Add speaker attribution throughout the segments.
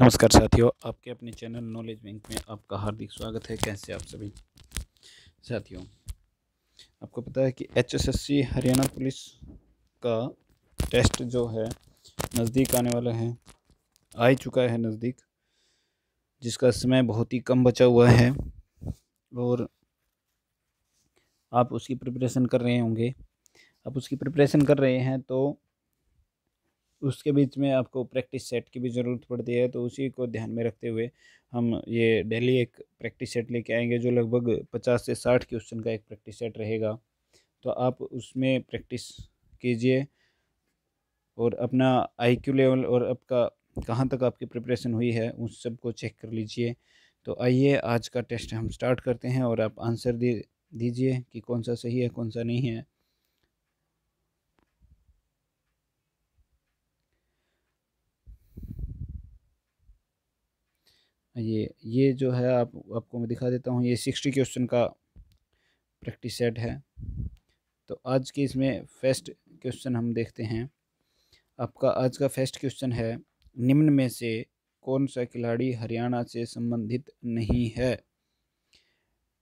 Speaker 1: नमस्कार साथियों आपके अपने चैनल नॉलेज बैंक में आपका हार्दिक स्वागत है कैसे आप सभी साथियों आपको पता है कि एचएसएससी हरियाणा पुलिस का टेस्ट जो है नज़दीक आने वाला है आ ही चुका है नज़दीक जिसका समय बहुत ही कम बचा हुआ है और आप उसकी प्रिपरेशन कर रहे होंगे आप उसकी प्रिपरेशन कर रहे हैं तो उसके बीच में आपको प्रैक्टिस सेट की भी ज़रूरत पड़ती है तो उसी को ध्यान में रखते हुए हम ये डेली एक प्रैक्टिस सेट लेके आएंगे जो लगभग पचास से साठ क्वेश्चन का एक प्रैक्टिस सेट रहेगा तो आप उसमें प्रैक्टिस कीजिए और अपना आईक्यू लेवल और आपका कहाँ तक आपकी प्रिपरेशन हुई है उस सब को चेक कर लीजिए तो आइए आज का टेस्ट हम स्टार्ट करते हैं और आप आंसर दे दीजिए कि कौन सा सही है कौन सा नहीं है ये ये जो है आप आपको मैं दिखा देता हूँ ये सिक्सटी क्वेश्चन का प्रैक्टिस सेट है तो आज के इसमें फर्स्ट क्वेश्चन हम देखते हैं आपका आज का फर्स्ट क्वेश्चन है निम्न में से कौन सा खिलाड़ी हरियाणा से संबंधित नहीं है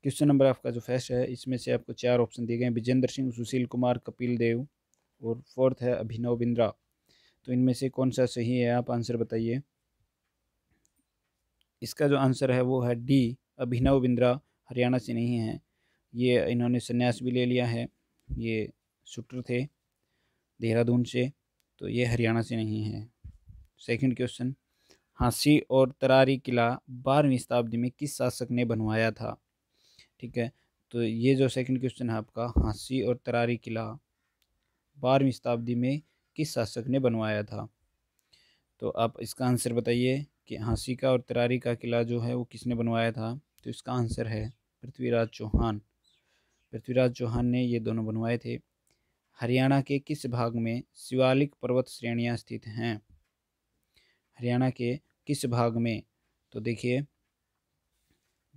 Speaker 1: क्वेश्चन नंबर आपका जो फर्स्ट है इसमें से आपको चार ऑप्शन दिए गए विजेंद्र सिंह सुशील कुमार कपिल देव और फोर्थ है अभिनव बिंद्रा तो इनमें से कौन सा सही है आप आंसर बताइए इसका जो आंसर है वो है डी अभिनव बिंद्रा हरियाणा से नहीं है ये इन्होंने संन्यास भी ले लिया है ये शूटर थे देहरादून से तो ये हरियाणा से नहीं है सेकंड क्वेश्चन हाँसी और तरारी किला बारहवीं शताब्दी में किस शासक ने बनवाया था ठीक है तो ये जो सेकंड क्वेश्चन है आपका हाँसी और तरारी किला बारहवीं शताब्दी में किस शासक ने बनवाया था तो आप इसका आंसर बताइए कि हाँसी का और तिरारी का किला जो है वो किसने बनवाया था तो इसका आंसर है पृथ्वीराज चौहान पृथ्वीराज चौहान ने ये दोनों बनवाए थे हरियाणा के किस भाग में शिवालिक पर्वत श्रेणियाँ स्थित हैं हरियाणा के किस भाग में तो देखिए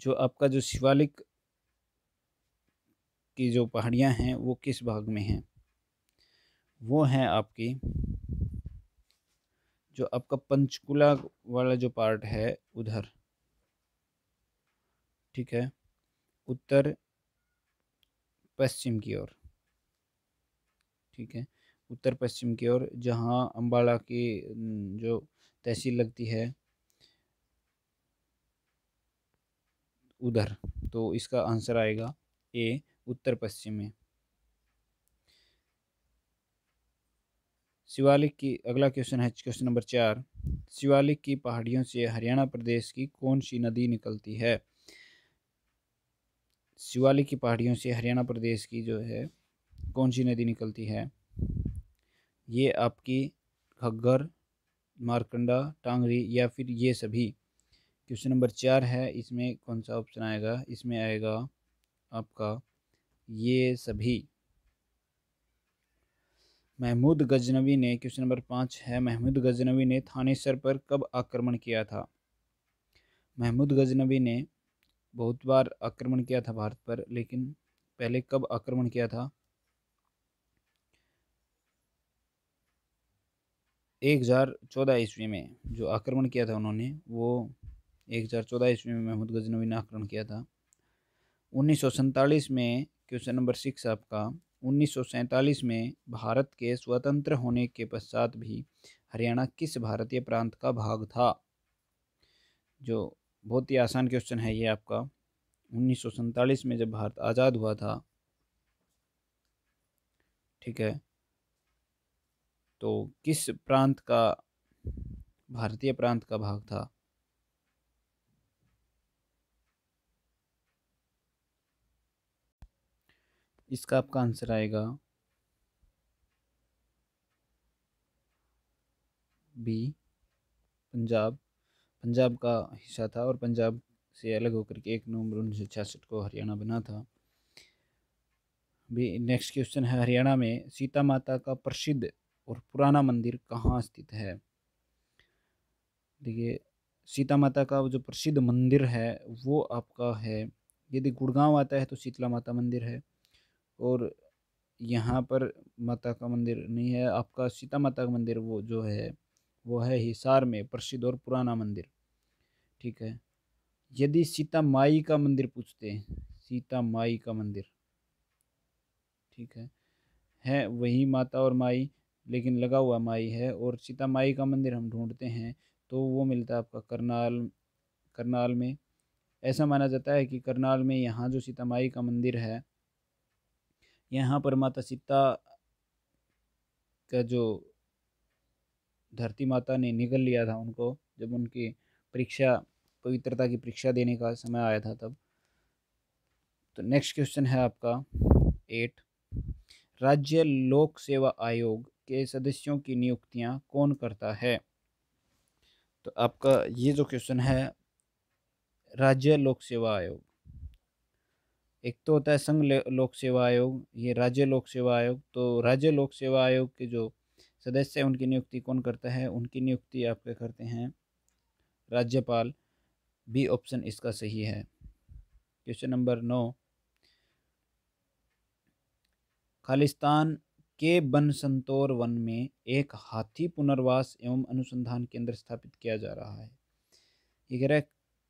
Speaker 1: जो आपका जो शिवालिक की जो पहाड़ियाँ हैं वो किस भाग में हैं वो हैं आपकी जो आपका पंचकुला वाला जो पार्ट है उधर ठीक है उत्तर पश्चिम की ओर ठीक है उत्तर पश्चिम की ओर जहाँ अम्बाला की जो तहसील लगती है उधर तो इसका आंसर आएगा ए उत्तर पश्चिम में शिवालिक की अगला क्वेश्चन है क्वेश्चन नंबर चार शिवालिक की पहाड़ियों से हरियाणा प्रदेश की कौन सी नदी निकलती है शिवालिक की पहाड़ियों से हरियाणा प्रदेश की जो है कौन सी नदी निकलती है ये आपकी घग्गर मारकंडा टांगरी या फिर ये सभी क्वेश्चन नंबर चार है इसमें कौन सा ऑप्शन आएगा इसमें आएगा आपका ये सभी महमूद गजनवी ने क्वेश्चन नंबर पाँच है महमूद गजनवी ने थानेसर पर कब आक्रमण किया था महमूद गजनवी ने बहुत बार आक्रमण किया था भारत पर लेकिन पहले कब आक्रमण किया था एक हज़ार चौदह ईस्वी में जो आक्रमण किया था उन्होंने वो एक हज़ार चौदह ईस्वी में महमूद गजनवी ने आक्रमण किया था उन्नीस सौ सैंतालीस में क्वेश्चन नंबर सिक्स आपका उन्नीस में भारत के स्वतंत्र होने के पश्चात भी हरियाणा किस भारतीय प्रांत का भाग था जो बहुत ही आसान क्वेश्चन है ये आपका उन्नीस में जब भारत आज़ाद हुआ था ठीक है तो किस प्रांत का भारतीय प्रांत का भाग था इसका आपका आंसर आएगा बी पंजाब पंजाब का हिस्सा था और पंजाब से अलग होकर के एक नवंबर उन्नीस सौ छियासठ को हरियाणा बना था भी नेक्स्ट क्वेश्चन है हरियाणा में सीता माता का प्रसिद्ध और पुराना मंदिर कहाँ स्थित है देखिए सीता माता का जो प्रसिद्ध मंदिर है वो आपका है यदि गुड़गांव आता है तो शीतला माता मंदिर है और यहाँ पर माता का मंदिर नहीं है आपका सीता माता का मंदिर वो जो है वो है हिसार में प्रसिद्ध और पुराना मंदिर ठीक है यदि सीता माई का मंदिर पूछते हैं सीता माई का मंदिर ठीक है है वही माता और माई लेकिन लगा हुआ माई है और सीता माई का मंदिर हम ढूंढते हैं तो वो मिलता है आपका करनाल करनाल में ऐसा माना जाता है कि करनाल में यहाँ जो सीता माई का मंदिर है यहाँ पर माता सीता का जो धरती माता ने निकल लिया था उनको जब उनकी परीक्षा पवित्रता की परीक्षा देने का समय आया था तब तो नेक्स्ट क्वेश्चन है आपका एट राज्य लोक सेवा आयोग के सदस्यों की नियुक्तियां कौन करता है तो आपका ये जो क्वेश्चन है राज्य लोक सेवा आयोग एक तो होता है संघ लोक सेवा आयोग ये राज्य लोक सेवा आयोग तो राज्य लोक सेवा आयोग के जो सदस्य हैं उनकी नियुक्ति कौन करता है उनकी नियुक्ति आपके करते हैं राज्यपाल बी ऑप्शन इसका सही है क्वेश्चन नंबर नौ खालिस्तान के बन संतोर वन में एक हाथी पुनर्वास एवं अनुसंधान केंद्र स्थापित किया जा रहा है ये कह रहा है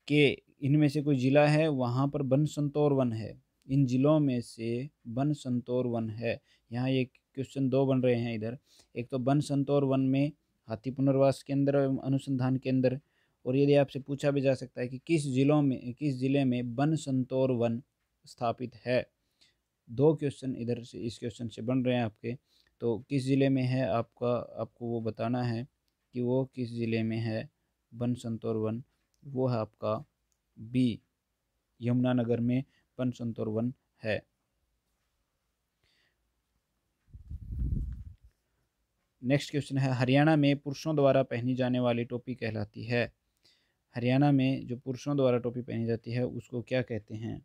Speaker 1: के इनमें से कोई ज़िला है वहाँ पर बन संतोर वन है इन ज़िलों में से बन संतोर वन है यहाँ ये क्वेश्चन दो बन रहे हैं इधर एक तो बन संतोर वन में हाथी पुनर्वास केंद्र अनुसंधान केंद्र और यदि आपसे पूछा भी जा सकता है कि किस ज़िलों में किस ज़िले में बन संतोर वन स्थापित है दो क्वेश्चन इधर से इस क्वेश्चन से बन रहे हैं आपके तो किस ज़िले में है आपका आपको वो बताना है कि वो किस ज़िले में है बन संतोर वन वो है आपका बी यमुनानगर में पनसंतोर वन है नेक्स्ट क्वेश्चन है हरियाणा में पुरुषों द्वारा पहनी जाने वाली टोपी कहलाती है हरियाणा में जो पुरुषों द्वारा टोपी पहनी जाती है उसको क्या कहते हैं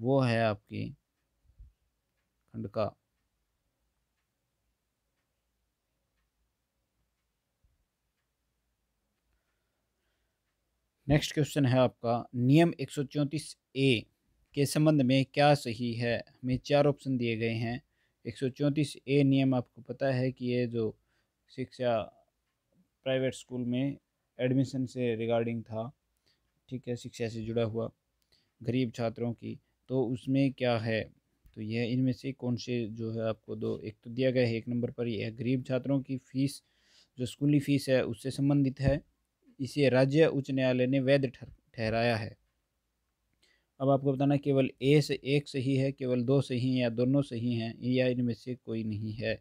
Speaker 1: वो है आपकी का नेक्स्ट क्वेश्चन है आपका नियम एक ए के संबंध में क्या सही है हमें चार ऑप्शन दिए गए हैं एक ए नियम आपको पता है कि ये जो शिक्षा प्राइवेट स्कूल में एडमिशन से रिगार्डिंग था ठीक है शिक्षा से जुड़ा हुआ गरीब छात्रों की तो उसमें क्या है तो यह इनमें से कौन से जो है आपको दो एक तो दिया गया है एक नंबर पर यह गरीब छात्रों की फ़ीस जो स्कूली फ़ीस है उससे संबंधित है इसे राज्य उच्च न्यायालय ने वैध ठहराया है अब आपको बताना केवल ए से एक सही है केवल दो सही हैं या दोनों सही हैं या इनमें से कोई नहीं है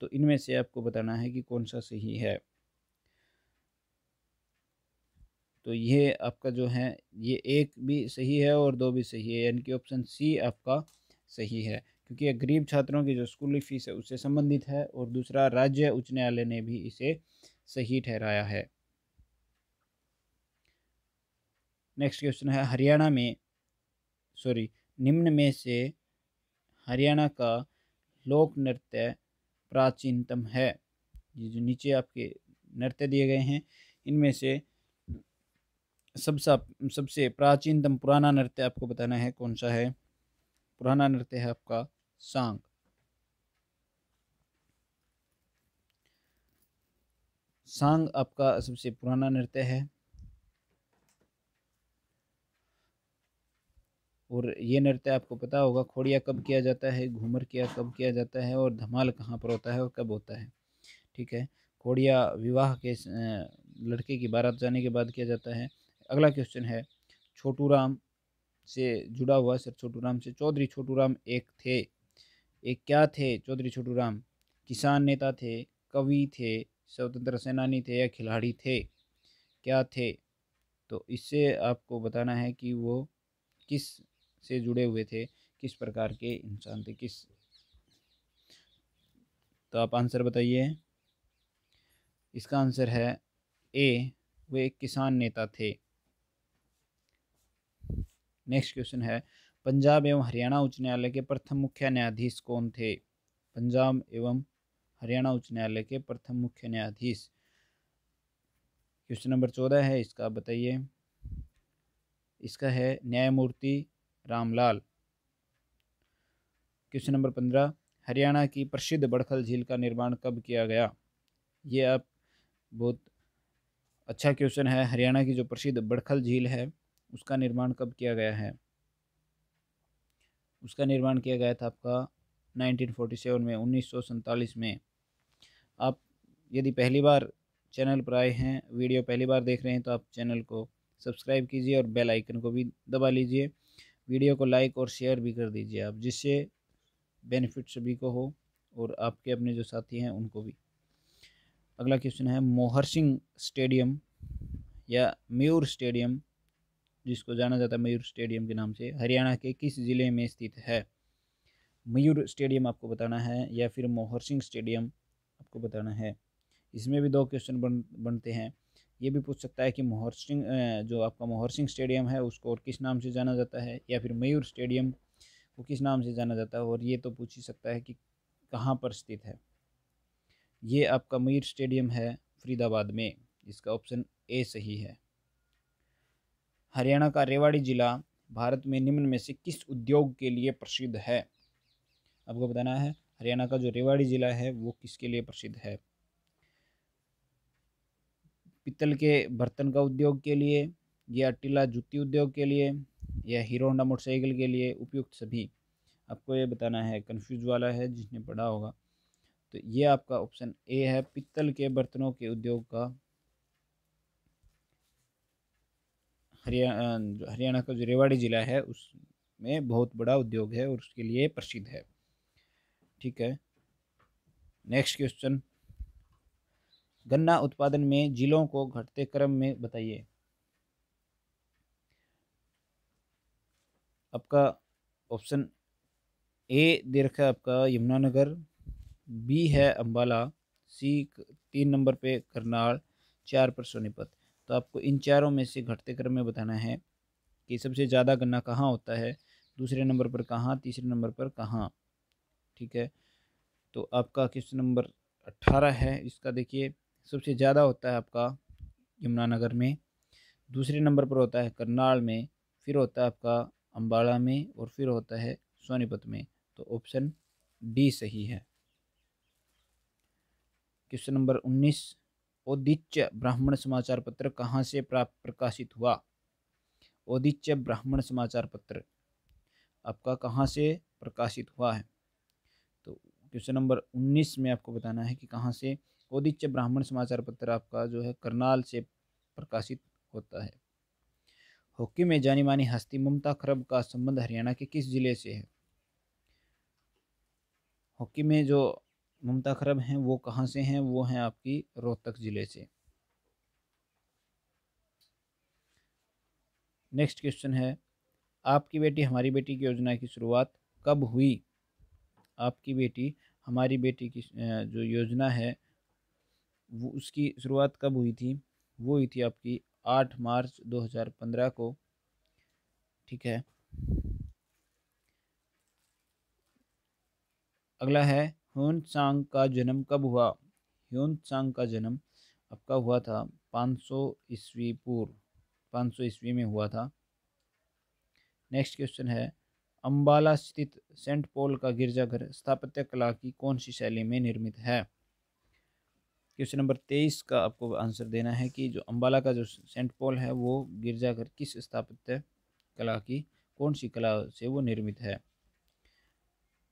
Speaker 1: तो इनमें से आपको बताना है कि कौन सा सही है तो ये आपका जो है ये एक भी सही है और दो भी सही है यानी कि ऑप्शन सी आपका सही है क्योंकि गरीब छात्रों की जो स्कूली फीस है उससे संबंधित है और दूसरा राज्य उच्च न्यायालय ने भी इसे सही ठहराया है नेक्स्ट क्वेश्चन है हरियाणा में सॉरी निम्न में से हरियाणा का लोक नृत्य प्राचीनतम है ये जो नीचे आपके नृत्य दिए गए हैं इनमें से सबसे सबसे प्राचीनतम पुराना नृत्य आपको बताना है कौन सा है पुराना नृत्य है आपका सांग सांग आपका सबसे पुराना नृत्य है और ये नृत्य आपको पता होगा खोड़िया कब किया जाता है घूमर किया कब किया जाता है और धमाल कहाँ पर होता है और कब होता है ठीक है खोड़िया विवाह के लड़के की बारात जाने के बाद किया जाता है अगला क्वेश्चन है छोटू राम से जुड़ा हुआ सर छोटू राम से चौधरी छोटू राम एक थे एक क्या थे चौधरी छोटू राम किसान नेता थे कवि थे स्वतंत्र सेनानी थे या खिलाड़ी थे क्या थे तो इससे आपको बताना है कि वो किस से जुड़े हुए थे किस प्रकार के इंसान थे किस तो आप आंसर बताइए इसका आंसर है ए वे एक किसान नेता थे नेक्स्ट क्वेश्चन है पंजाब एवं हरियाणा उच्च न्यायालय के प्रथम मुख्य न्यायाधीश कौन थे पंजाब एवं हरियाणा उच्च न्यायालय के प्रथम मुख्य न्यायाधीश क्वेश्चन नंबर चौदह है इसका बताइए इसका है न्यायमूर्ति रामलाल क्वेश्चन नंबर पंद्रह हरियाणा की प्रसिद्ध बड़खल झील का निर्माण कब किया गया ये आप बहुत अच्छा क्वेश्चन है हरियाणा की जो प्रसिद्ध बड़खल झील है उसका निर्माण कब किया गया है उसका निर्माण किया गया था आपका 1947 में उन्नीस में आप यदि पहली बार चैनल पर आए हैं वीडियो पहली बार देख रहे हैं तो आप चैनल को सब्सक्राइब कीजिए और बेल आइकन को भी दबा लीजिए वीडियो को लाइक और शेयर भी कर दीजिए आप जिससे बेनिफिट सभी को हो और आपके अपने जो साथी हैं उनको भी अगला क्वेश्चन है मोहर सिंह स्टेडियम या मयूर स्टेडियम जिसको जाना जाता है मयूर स्टेडियम के नाम से हरियाणा के किस ज़िले में स्थित है मयूर स्टेडियम आपको बताना है या फिर मोहर सिंह स्टेडियम आपको बताना है इसमें भी दो क्वेश्चन बन बनते हैं ये भी पूछ सकता है कि मोहर सिंह जो आपका मोहर सिंह स्टेडियम है उसको और किस नाम से जाना जाता है या फिर मयूर स्टेडियम को किस नाम से जाना जाता है और ये तो पूछ ही सकता है कि कहाँ पर स्थित है ये आपका मयूर स्टेडियम है फरीदाबाद में इसका ऑप्शन ए सही है हरियाणा का रेवाड़ी जिला भारत में निम्न में से किस उद्योग के लिए प्रसिद्ध है आपको बताना है हरियाणा का जो रेवाड़ी जिला है वो किसके लिए प्रसिद्ध है पीतल के बर्तन का उद्योग के लिए या टीला जूती उद्योग के लिए या हीरो होंडा मोटरसाइकिल के लिए उपयुक्त सभी आपको ये बताना है कन्फ्यूज वाला है जिसने पढ़ा होगा तो ये आपका ऑप्शन ए है पित्तल के बर्तनों के उद्योग का हरियाणा हरियाणा का जो रेवाड़ी ज़िला है उसमें बहुत बड़ा उद्योग है और उसके लिए प्रसिद्ध है ठीक है नेक्स्ट क्वेश्चन गन्ना उत्पादन में जिलों को घटते क्रम में बताइए आपका ऑप्शन ए दे रखा है आपका यमुनानगर बी है अम्बाला सी तीन नंबर पे करनाल चार पर सोनीपत तो आपको इन चारों में से घटते क्रम में बताना है कि सबसे ज़्यादा गन्ना कहाँ होता है दूसरे नंबर पर कहाँ तीसरे नंबर पर कहाँ ठीक है तो आपका क्वेश्चन नंबर अट्ठारह है इसका देखिए सबसे ज़्यादा होता है आपका यमुनानगर में दूसरे नंबर पर होता है करनाल में फिर होता है आपका अम्बाला में और फिर होता है सोनीपत में तो ऑप्शन डी सही है क्वेश्चन नंबर उन्नीस औदिच्य ब्राह्मण समाचार पत्र कहाँ से प्राप्त प्रकाशित हुआ औदिच्य ब्राह्मण समाचार पत्र आपका कहाँ से प्रकाशित हुआ है तो क्वेश्चन नंबर उन्नीस में आपको बताना है कि कहाँ से औदित्य ब्राह्मण समाचार पत्र आपका जो है करनाल से प्रकाशित होता है हॉकी में जानी मानी हस्ती ममता खरब का संबंध हरियाणा के किस जिले से है हॉकी में जो ममता खरब हैं वो कहाँ से हैं वो हैं आपकी रोहतक ज़िले से नेक्स्ट क्वेश्चन है आपकी बेटी हमारी बेटी की योजना की शुरुआत कब हुई आपकी बेटी हमारी बेटी की जो योजना है वो उसकी शुरुआत कब हुई थी वो हुई थी आपकी आठ मार्च दो हजार पंद्रह को ठीक है अगला है ह्यून चांग का जन्म कब हुआ ह्यून चांग का जन्म आपका हुआ था सौ ईस्वी पूर्व सौ ईस्वी में हुआ था नेक्स्ट क्वेश्चन है अम्बाला स्थित सेंट पॉल का गिरजाघर स्थापत्य कला की कौन सी शैली में निर्मित है क्वेश्चन नंबर तेईस का आपको आंसर देना है कि जो अम्बाला का जो सेंट पॉल है वो गिरजाघर किस स्थापत्य कला की कौन सी कला से वो निर्मित है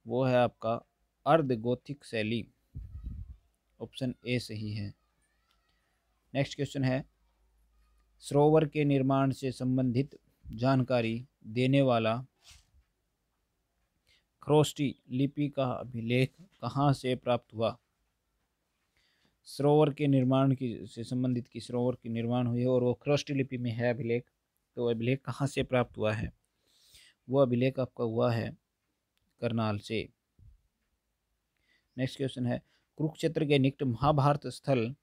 Speaker 1: वो है आपका अर्ध गोथिक शैली ऑप्शन ए सही है नेक्स्ट क्वेश्चन है सरोवर के निर्माण से संबंधित जानकारी देने वाला क्रोस्टी लिपि का अभिलेख कहाँ से प्राप्त हुआ सरोवर के निर्माण की से संबंधित की सरोवर के निर्माण हुए और वो क्रस्ट लिपि में है अभिलेख तो अभिलेख कहाँ से प्राप्त हुआ है वो अभिलेख आपका हुआ है करनाल से नेक्स्ट क्वेश्चन है कुरुक्षेत्र के निकट महाभारत स्थल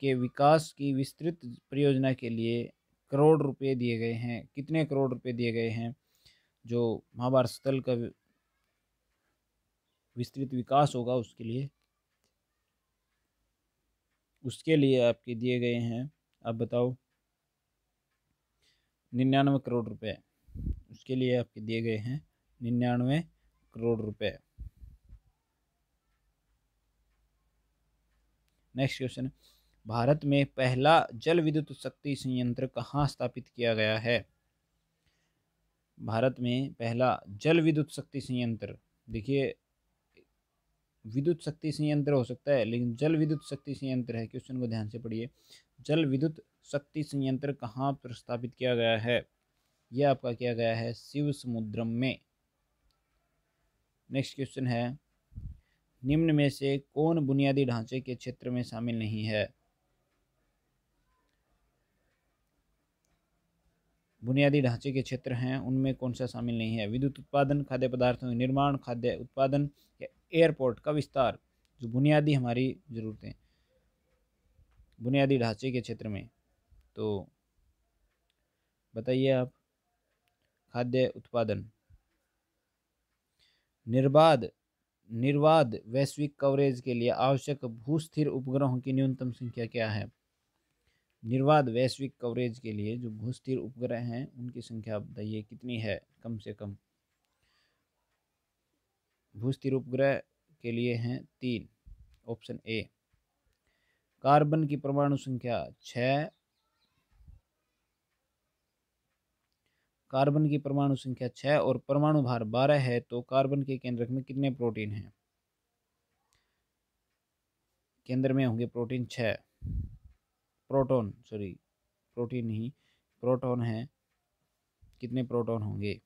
Speaker 1: के विकास की विस्तृत परियोजना के लिए करोड़ रुपए दिए गए हैं कितने करोड़ रुपए दिए गए हैं जो महाभारत स्थल का विस्तृत विकास होगा उसके लिए उसके लिए आपके दिए गए हैं आप बताओ निन्यानवे करोड़ रुपए उसके लिए आपके दिए गए हैं निन्यानवे करोड़ रुपए नेक्स्ट क्वेश्चन भारत में पहला जल विद्युत शक्ति संयंत्र कहाँ स्थापित किया गया है भारत में पहला जल विद्युत शक्ति संयंत्र देखिए विद्युत शक्ति संयंत्र हो सकता है लेकिन जल विद्युत शक्ति संयंत्र है क्वेश्चन को ध्यान से पढ़िए जल विद्युत शक्ति संयंत्र कहाँ प्रस्तापित किया गया है यह आपका किया गया है शिव समुद्रम में नेक्स्ट क्वेश्चन है निम्न में से कौन बुनियादी ढांचे के क्षेत्र में शामिल नहीं है बुनियादी ढांचे के क्षेत्र हैं उनमें कौन सा शामिल नहीं है विद्युत उत्पादन खाद्य पदार्थों के निर्माण खाद्य उत्पादन या एयरपोर्ट का विस्तार जो बुनियादी हमारी ज़रूरतें बुनियादी ढांचे के क्षेत्र में तो बताइए आप खाद्य उत्पादन निर्बाध निर्वाध वैश्विक कवरेज के लिए आवश्यक भूस्थिर उपग्रहों की न्यूनतम संख्या क्या है निर्वाध वैश्विक कवरेज के लिए जो भूस्थिर उपग्रह हैं उनकी संख्या बताइए कितनी है कम से कम भूस्थिर उपग्रह के लिए हैं तीन ऑप्शन ए कार्बन की परमाणु संख्या छ कार्बन की परमाणु संख्या छः और परमाणु भार बारह है तो कार्बन के केंद्रक में कितने प्रोटीन हैं केंद्र में होंगे प्रोटीन छः प्रोटॉन सॉरी प्रोटीन ही प्रोटॉन है कितने प्रोटॉन होंगे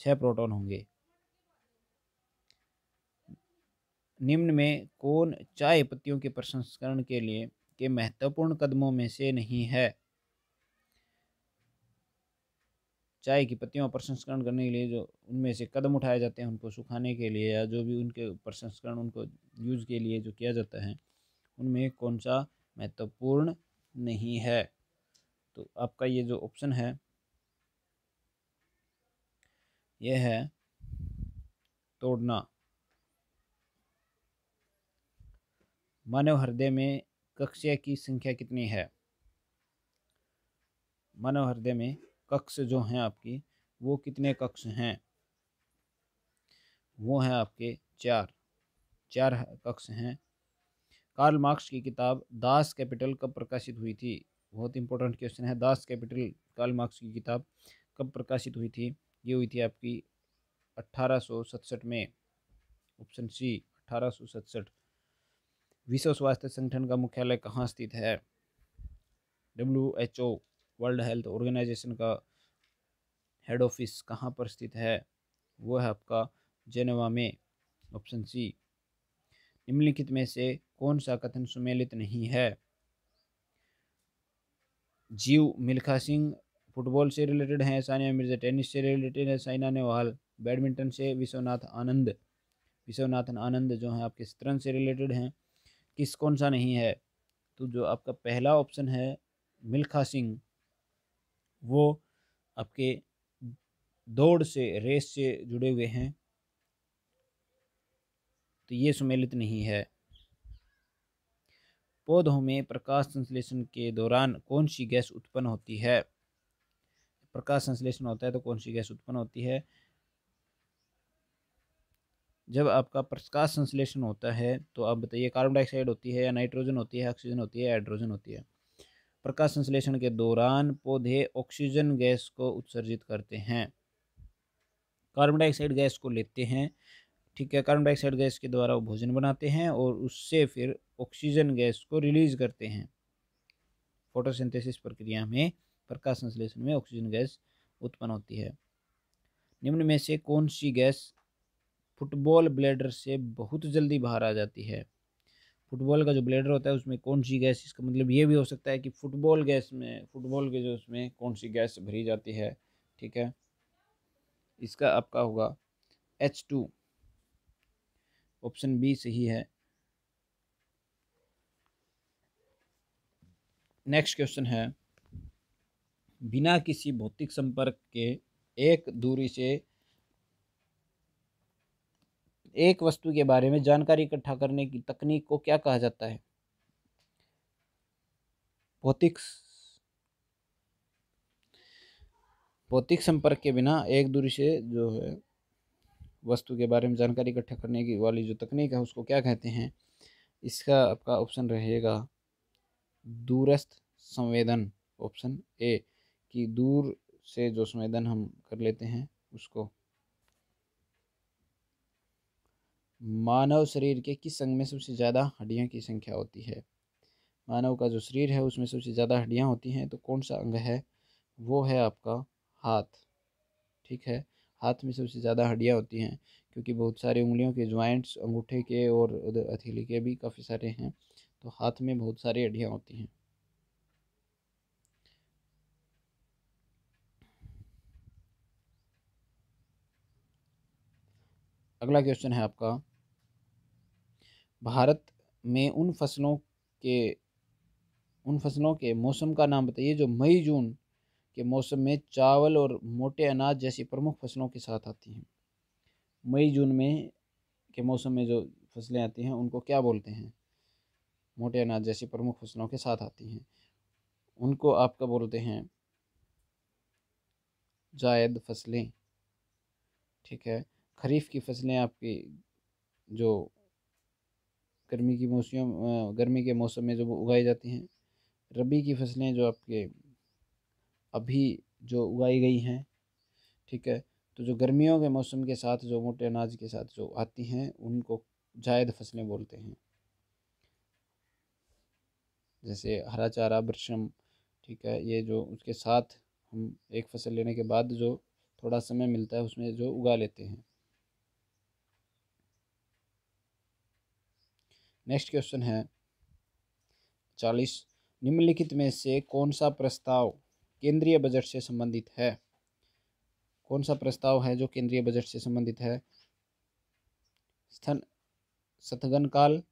Speaker 1: छः प्रोटॉन होंगे निम्न में कौन चाय पत्तियों के प्रसंस्करण के लिए के महत्वपूर्ण कदमों में से नहीं है चाय की पत्तियों प्रसंस्करण करने के लिए जो उनमें से कदम उठाए जाते हैं उनको सुखाने के लिए या जो भी उनके प्रसंस्करण उनको यूज के लिए जो किया जाता है उनमें कौन सा महत्वपूर्ण नहीं है तो आपका ये जो ऑप्शन है यह है तोड़ना मानव हृदय में कक्ष की संख्या कितनी है मानव हृदय में कक्ष जो हैं आपकी वो कितने कक्ष हैं वो हैं आपके चार चार कक्ष हैं कार्ल मार्क्स की किताब दास कैपिटल कब प्रकाशित हुई थी बहुत इंपॉर्टेंट क्वेश्चन है दास कैपिटल कार्ल मार्क्स की किताब कब प्रकाशित हुई थी ये हुई थी आपकी अट्ठारह में ऑप्शन सी अट्ठारह विश्व स्वास्थ्य संगठन का मुख्यालय कहाँ स्थित है W H O world health organization का हेड ऑफिस कहाँ पर स्थित है वो है आपका जेनेवा में ऑप्शन सी निम्नलिखित में से कौन सा कथन सुमेलित नहीं है जीव मिल्खा सिंह फुटबॉल से रिलेटेड हैं सानिया मिर्जा टेनिस से रिलेटेड है साइना नेहवाल बैडमिंटन से विश्वनाथ आनंद विश्वनाथन आनंद जो हैं आपके शतरंज से रिलेटेड हैं किस कौन सा नहीं है तो जो आपका पहला ऑप्शन है मिल्खा सिंह वो आपके दौड़ से रेस से जुड़े हुए हैं तो ये सुमेलित नहीं है पौधों में प्रकाश संश्लेषण के दौरान कौन सी गैस उत्पन्न होती है प्रकाश संश्लेषण होता है तो कौन सी गैस उत्पन्न होती है जब आपका प्रकाश संश्लेषण होता है तो आप बताइए कार्बन डाइऑक्साइड होती है या नाइट्रोजन होती है ऑक्सीजन होती है हाइड्रोजन होती है प्रकाश संश्लेषण के दौरान पौधे ऑक्सीजन गैस को उत्सर्जित करते हैं कार्बन डाइऑक्साइड गैस को लेते हैं ठीक है कार्बन डाइऑक्साइड गैस के द्वारा वो भोजन बनाते हैं और उससे फिर ऑक्सीजन गैस को रिलीज करते हैं फोटोसिंथेसिस प्रक्रिया में प्रकाश संश्लेषण में ऑक्सीजन गैस उत्पन्न होती है निम्न में से कौन सी गैस फुटबॉल ब्लेडर से बहुत जल्दी बाहर आ जाती है फुटबॉल का जो ब्लेडर होता है उसमें कौन सी गैस इसका मतलब ये भी हो सकता है कि फुटबॉल गैस में फुटबॉल के जो उसमें कौन सी गैस भरी जाती है ठीक है इसका आपका होगा एच टू ऑप्शन बी सही है नेक्स्ट क्वेश्चन है बिना किसी भौतिक संपर्क के एक दूरी से एक वस्तु के बारे में जानकारी इकट्ठा करने की तकनीक को क्या कहा जाता है भौतिक भौतिक संपर्क के बिना एक दूरी से जो है वस्तु के बारे में जानकारी इकट्ठा करने की वाली जो तकनीक है उसको क्या कहते हैं इसका आपका ऑप्शन रहेगा दूरस्थ संवेदन ऑप्शन ए कि दूर से जो संवेदन हम कर लेते हैं उसको मानव शरीर के किस अंग में सबसे ज़्यादा हड्डियों की संख्या होती है मानव का जो शरीर है उसमें सबसे ज़्यादा हड्डियाँ होती हैं तो कौन सा अंग है वो है आपका हाथ ठीक है हाथ में सबसे ज़्यादा हड्डियाँ होती हैं क्योंकि बहुत सारे उंगलियों के ज्वाइंट्स अंगूठे के और हथेली के भी काफ़ी सारे हैं तो हाथ में बहुत सारी हड्डियाँ होती हैं अगला क्वेश्चन है आपका भारत में उन फसलों के उन फसलों के मौसम का नाम बताइए जो मई जून के मौसम में चावल और मोटे अनाज जैसी प्रमुख फसलों के साथ आती हैं मई जून में के मौसम में जो फसलें आती हैं उनको क्या बोलते हैं मोटे अनाज जैसी प्रमुख फसलों के साथ आती हैं उनको आपका बोलते हैं जायद फसलें ठीक है खरीफ की फसलें आपकी जो गर्मी की मौसम गर्मी के मौसम में जो उगाई जाती हैं रबी की फसलें जो आपके अभी जो उगाई गई हैं ठीक है तो जो गर्मियों के मौसम के साथ जो मोटे अनाज के साथ जो आती हैं उनको जायद फसलें बोलते हैं जैसे हरा चारा बरसम ठीक है ये जो उसके साथ हम एक फसल लेने के बाद जो थोड़ा समय मिलता है उसमें जो उगा लेते हैं नेक्स्ट क्वेश्चन है चालीस निम्नलिखित में से कौन सा प्रस्ताव केंद्रीय बजट से संबंधित है कौन सा प्रस्ताव है जो केंद्रीय बजट से संबंधित है स्थन सथगन काल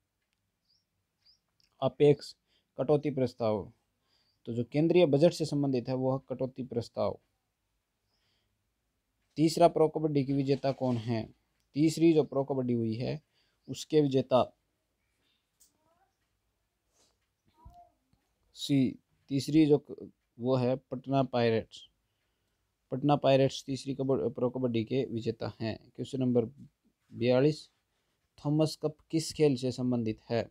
Speaker 1: अपेक्ष कटौती प्रस्ताव तो जो केंद्रीय बजट से संबंधित है वह कटौती प्रस्ताव तीसरा प्रो कबड्डी की विजेता कौन है तीसरी जो प्रो कबड्डी हुई है उसके विजेता सी तीसरी जो वो है पटना पायरेट्स पटना पायरेट्स तीसरी कबड्डी प्रो कबड्डी के विजेता हैं क्वेश्चन नंबर बयालीस थॉमस कप किस खेल से संबंधित है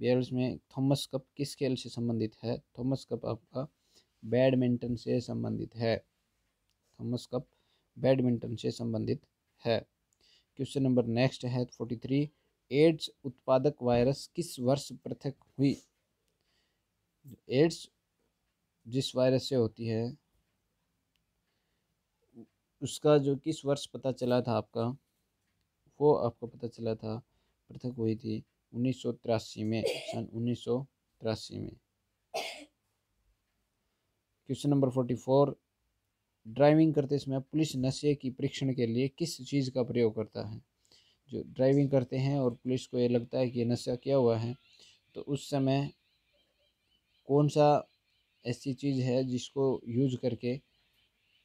Speaker 1: बयालीस में थॉमस कप किस खेल से संबंधित है थॉमस कप आपका बैडमिंटन से संबंधित है थॉमस कप बैडमिंटन से संबंधित है क्वेश्चन नंबर नेक्स्ट है फोर्टी थ्री एड्स उत्पादक वायरस किस वर्ष पृथक हुई एड्स जिस वायरस से होती है उसका जो किस वर्ष पता चला था आपका वो आपको पता चला था पृथक हुई थी उन्नीस में सन उन्नीस में question number forty four driving करते समय पुलिस नशे की परीक्षण के लिए किस चीज़ का प्रयोग करता है जो ड्राइविंग करते हैं और पुलिस को ये लगता है कि नशा क्या हुआ है तो उस समय कौन सा ऐसी चीज़ है जिसको यूज करके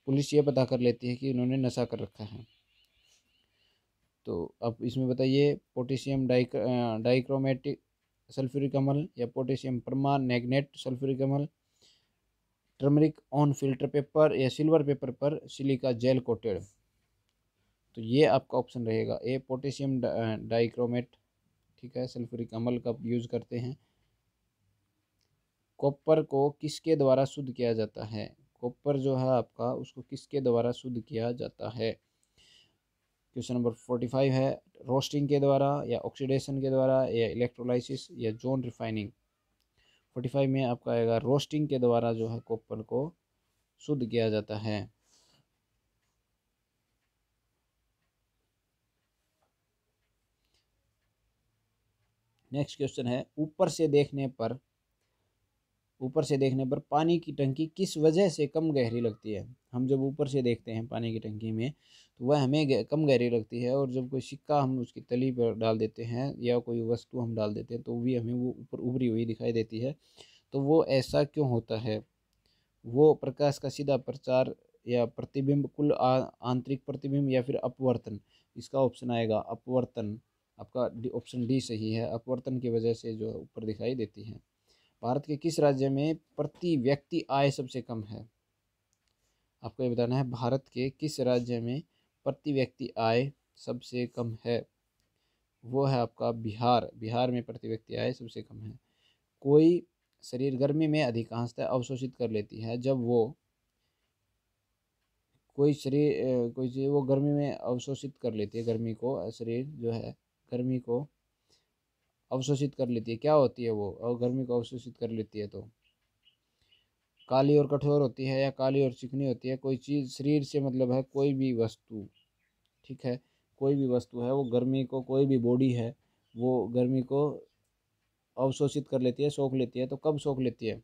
Speaker 1: पुलिस ये पता कर लेती है कि इन्होंने नशा कर रखा है तो अब इसमें बताइए पोटेशियम डाइक डाइक्रोमेटिक सल्फ्यूरिक अमल या पोटेशियम परमा नेगनेट सल्फ्यूरिक अमल टर्मरिक ऑन फिल्टर पेपर या सिल्वर पेपर पर सिलिका जेल कोटेड तो ये आपका ऑप्शन रहेगा ए पोटेशियम डाइक्रोमेट ठीक है सल्फ्यूरिक अमल का यूज़ करते हैं कॉपर को किसके द्वारा शुद्ध किया जाता है कॉपर जो है आपका उसको किसके द्वारा शुद्ध किया जाता है क्वेश्चन नंबर फोर्टी फाइव है रोस्टिंग के द्वारा या ऑक्सीडेशन के द्वारा या इलेक्ट्रोलाइसिस या जोन रिफाइनिंग फोर्टी फाइव में आपका आएगा रोस्टिंग के द्वारा जो है कॉपर को शुद्ध किया जाता है नेक्स्ट क्वेश्चन है ऊपर से देखने पर ऊपर से देखने पर पानी की टंकी किस वजह से कम गहरी लगती है हम जब ऊपर से देखते हैं पानी की टंकी में तो वह हमें कम गहरी लगती है और जब कोई सिक्का हम उसकी तली पर डाल देते हैं या कोई वस्तु हम डाल देते हैं तो भी हमें वो ऊपर उभरी हुई दिखाई देती है तो वो ऐसा क्यों होता है वो प्रकाश का सीधा प्रचार या प्रतिबिंब कुल आंतरिक प्रतिबिंब या फिर अपवर्तन इसका ऑप्शन आएगा अपवर्तन आपका ऑप्शन डी सही है अपवर्तन की वजह से जो ऊपर दिखाई देती है भारत के किस राज्य में प्रति व्यक्ति आय सबसे कम है आपको ये बताना है भारत के किस राज्य में प्रति व्यक्ति आय सबसे कम है वो है आपका बिहार बिहार में प्रति व्यक्ति आय सबसे कम है कोई शरीर गर्मी में अधिकांशतः अवशोषित कर लेती है जब वो कोई शरीर कोई चीज़ वो गर्मी में अवशोषित कर लेती है गर्मी को शरीर जो है गर्मी को अवशोषित कर लेती है क्या होती है वो गर्मी को अवशोषित कर लेती है तो काली और कठोर होती है या काली और चिकनी होती है कोई चीज़ शरीर से मतलब है कोई भी वस्तु ठीक है कोई भी वस्तु है वो गर्मी को कोई भी बॉडी है वो गर्मी को अवशोषित कर लेती है सोख लेती है तो कब सोख लेती है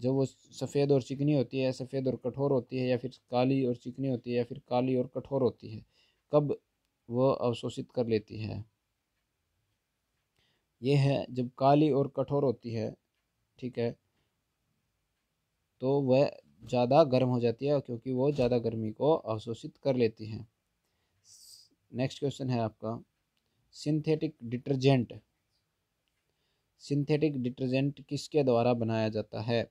Speaker 1: जब वो सफ़ेद और चिकनी होती है सफ़ेद और कठोर होती है या फिर काली और चिकनी होती है या फिर काली और कठोर होती है कब वह अवशोषित कर लेती है ये है जब काली और कठोर होती है ठीक है तो वह ज़्यादा गर्म हो जाती है क्योंकि वो ज़्यादा गर्मी को अवशोषित कर लेती है नेक्स्ट क्वेश्चन है आपका सिंथेटिक डिटर्जेंट सिंथेटिक डिटर्जेंट किसके द्वारा बनाया जाता है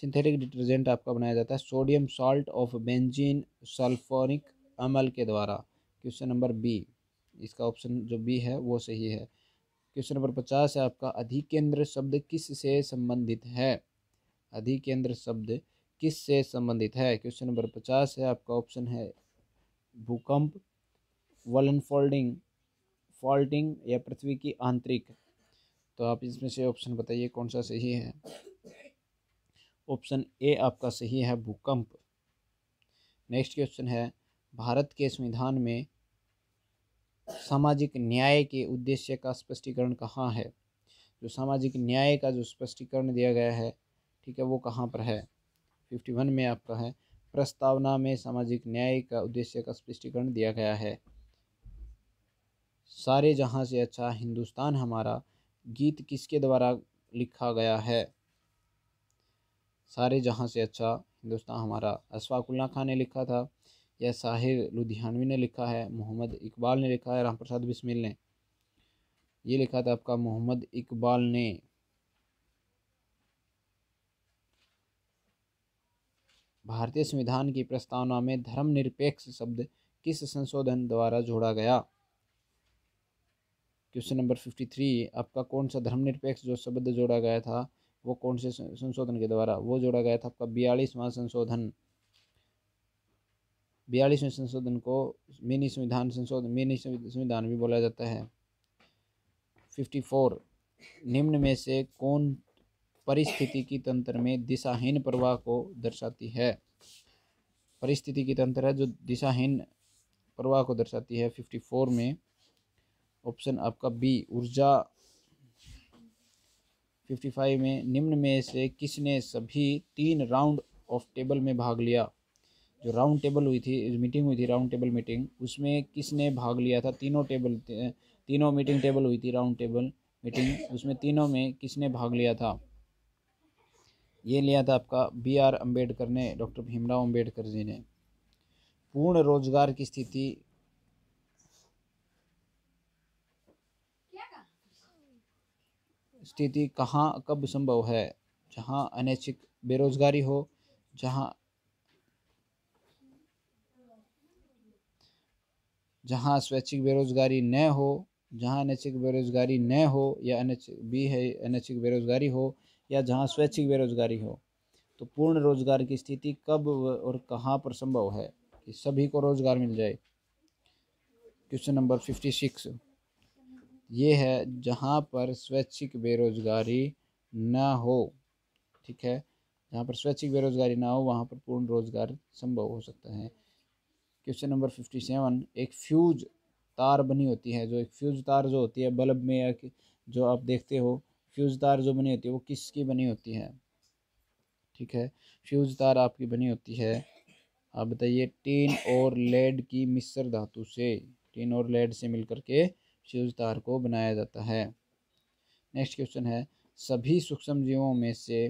Speaker 1: सिंथेटिक डिटर्जेंट आपका बनाया जाता है sodium salt of benzene sulphonic अमल के द्वारा क्वेश्चन नंबर बी इसका ऑप्शन जो बी है वो सही है क्वेश्चन नंबर पचास है आपका अधिकेंद्र शब्द किस से संबंधित है अधिकेंद्र शब्द किस से संबंधित है क्वेश्चन नंबर पचास है आपका ऑप्शन है भूकंप वलन फोल्डिंग फॉल्टिंग या पृथ्वी की आंतरिक तो आप इसमें से ऑप्शन बताइए कौन सा सही है ऑप्शन ए आपका सही है भूकंप नेक्स्ट क्वेश्चन है भारत के संविधान में सामाजिक न्याय के उद्देश्य का स्पष्टीकरण कहाँ है जो सामाजिक न्याय का जो स्पष्टीकरण दिया गया है ठीक है वो कहाँ पर है फिफ्टी वन में आपका है प्रस्तावना में सामाजिक न्याय का उद्देश्य का स्पष्टीकरण दिया गया है सारे जहाँ से अच्छा हिंदुस्तान हमारा गीत किसके द्वारा लिखा गया है सारे जहाँ से अच्छा हिंदुस्तान हमारा अशफाक उल्ला खान ने लिखा था या साहिर लुधियानवी ने लिखा है मोहम्मद इकबाल ने लिखा है राम प्रसाद बिस्मिल ने ये लिखा था आपका मोहम्मद इकबाल ने भारतीय संविधान की प्रस्तावना में धर्मनिरपेक्ष शब्द किस संशोधन द्वारा जोड़ा गया क्वेश्चन नंबर फिफ्टी थ्री आपका कौन सा धर्मनिरपेक्ष जो शब्द जोड़ा गया था वो कौन से संशोधन के द्वारा वो जोड़ा गया था आपका बयालीसवां संशोधन बयालीसवें संशोधन को मिनी संविधान संशोधन मिनी संविधान भी बोला जाता है फिफ्टी फोर निम्न में से कौन परिस्थिति की तंत्र में दिशाहीन प्रवाह को दर्शाती है परिस्थिति की तंत्र है जो दिशाहीन प्रवाह को दर्शाती है फिफ्टी फोर में ऑप्शन आपका बी ऊर्जा फिफ्टी फाइव में निम्न में से किसने सभी तीन राउंड ऑफ टेबल में भाग लिया जो राउंड टेबल हुई थी मीटिंग हुई थी राउंड टेबल मीटिंग उसमें किसने भाग लिया था तीनों टेबल तीनों मीटिंग टेबल हुई थी राउंड टेबल मीटिंग उसमें तीनों में किसने भाग लिया था ये लिया था आपका बी आर अम्बेडकर ने डॉक्टर भीमराव अम्बेडकर जी ने पूर्ण रोजगार की स्थिति स्थिति कहाँ कब संभव है जहाँ अनैच्छिक बेरोजगारी हो जहाँ जहाँ स्वैच्छिक बेरोज़गारी न हो जहाँ अनैच्छिक बेरोज़गारी न हो या अनैच भी है अनैच्छिक बेरोज़गारी हो या जहाँ स्वैच्छिक बेरोज़गारी हो तो पूर्ण रोज़गार की स्थिति कब और कहाँ पर संभव है कि सभी को रोज़गार मिल जाए क्वेश्चन नंबर फिफ्टी सिक्स ये है जहाँ पर स्वैच्छिक बेरोज़गारी ना हो ठीक है जहाँ पर स्वैच्छिक बेरोज़गारी ना हो वहाँ पर पूर्ण रोज़गार संभव हो सकता है क्वेश्चन नंबर फिफ्टी सेवन एक फ्यूज तार बनी होती है जो एक फ्यूज तार जो होती है बल्ब में या जो आप देखते हो फ्यूज तार जो बनी होती है वो किसकी बनी होती है ठीक है फ्यूज तार आपकी बनी होती है आप बताइए टीन और लेड की मिश्र धातु से टीन और लेड से मिलकर के फ्यूज तार को बनाया जाता है नेक्स्ट क्वेश्चन है सभी सूक्ष्म जीवों में से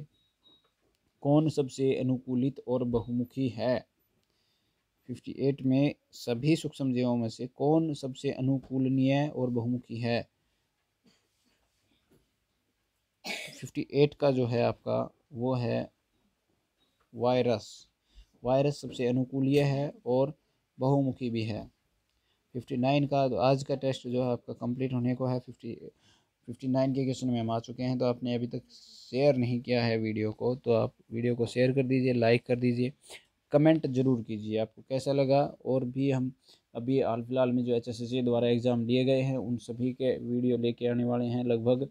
Speaker 1: कौन सबसे अनुकूलित और बहुमुखी है 58 में सभी सूक्ष्म जीवों में से कौन सबसे अनुकूलनीय और बहुमुखी है 58 का जो है आपका वो है वायरस वायरस सबसे अनुकूलीय है और बहुमुखी भी है 59 का तो आज का टेस्ट जो है आपका कंप्लीट होने को है 50 59 के क्वेश्चन में हम आ चुके हैं तो आपने अभी तक शेयर नहीं किया है वीडियो को तो आप वीडियो को शेयर कर दीजिए लाइक कर दीजिए कमेंट जरूर कीजिए आपको कैसा लगा और भी हम अभी हाल फिलहाल में जो एच एस द्वारा एग्ज़ाम लिए गए हैं उन सभी के वीडियो लेके आने वाले हैं लगभग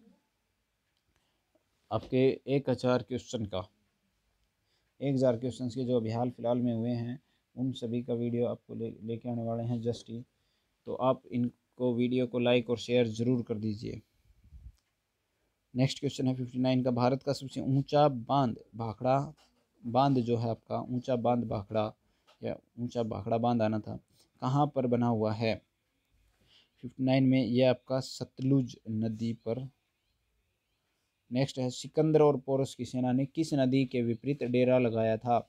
Speaker 1: आपके एक हज़ार क्वेश्चन का एक हज़ार क्वेश्चन के जो अभी हाल फिलहाल में हुए हैं उन सभी का वीडियो आपको ले लेके आने वाले हैं जस्ट ही तो आप इनको वीडियो को लाइक और शेयर ज़रूर कर दीजिए नेक्स्ट क्वेश्चन है फिफ्टी नाइन का भारत का सबसे ऊंचा बांध भाखड़ा बांध जो है आपका ऊंचा बांध भाखड़ा या ऊंचा भाखड़ा बांध आना था कहाँ पर बना हुआ है फिफ्टी नाइन में यह आपका सतलुज नदी पर नेक्स्ट है सिकंदर और पोरस की सेना ने किस नदी के विपरीत डेरा लगाया था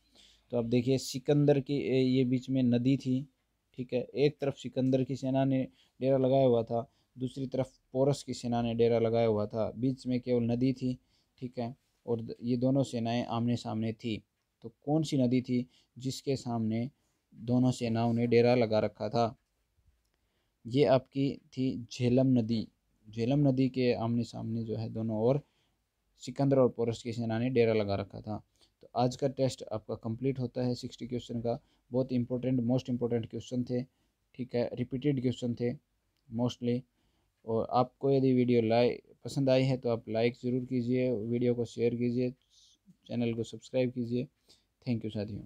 Speaker 1: तो आप देखिए सिकंदर की ये बीच में नदी थी ठीक है एक तरफ सिकंदर की सेना ने डेरा लगाया हुआ था दूसरी तरफ पोरस की सेना ने डेरा लगाया हुआ था बीच में केवल नदी थी ठीक है और ये दोनों सेनाएं आमने सामने थी तो कौन सी नदी थी जिसके सामने दोनों सेनाओं ने डेरा लगा रखा था ये आपकी थी झेलम नदी झेलम नदी के आमने सामने जो है दोनों और सिकंदर और पोरस की सेना ने डेरा लगा रखा था तो आज का टेस्ट आपका कंप्लीट होता है सिक्सटी क्वेश्चन का बहुत इंपॉर्टेंट मोस्ट इंपॉर्टेंट क्वेश्चन थे ठीक है रिपीटेड क्वेश्चन थे मोस्टली और आपको यदि वीडियो लाइक पसंद आई है तो आप लाइक ज़रूर कीजिए वीडियो को शेयर कीजिए चैनल को सब्सक्राइब कीजिए थैंक यू साथियों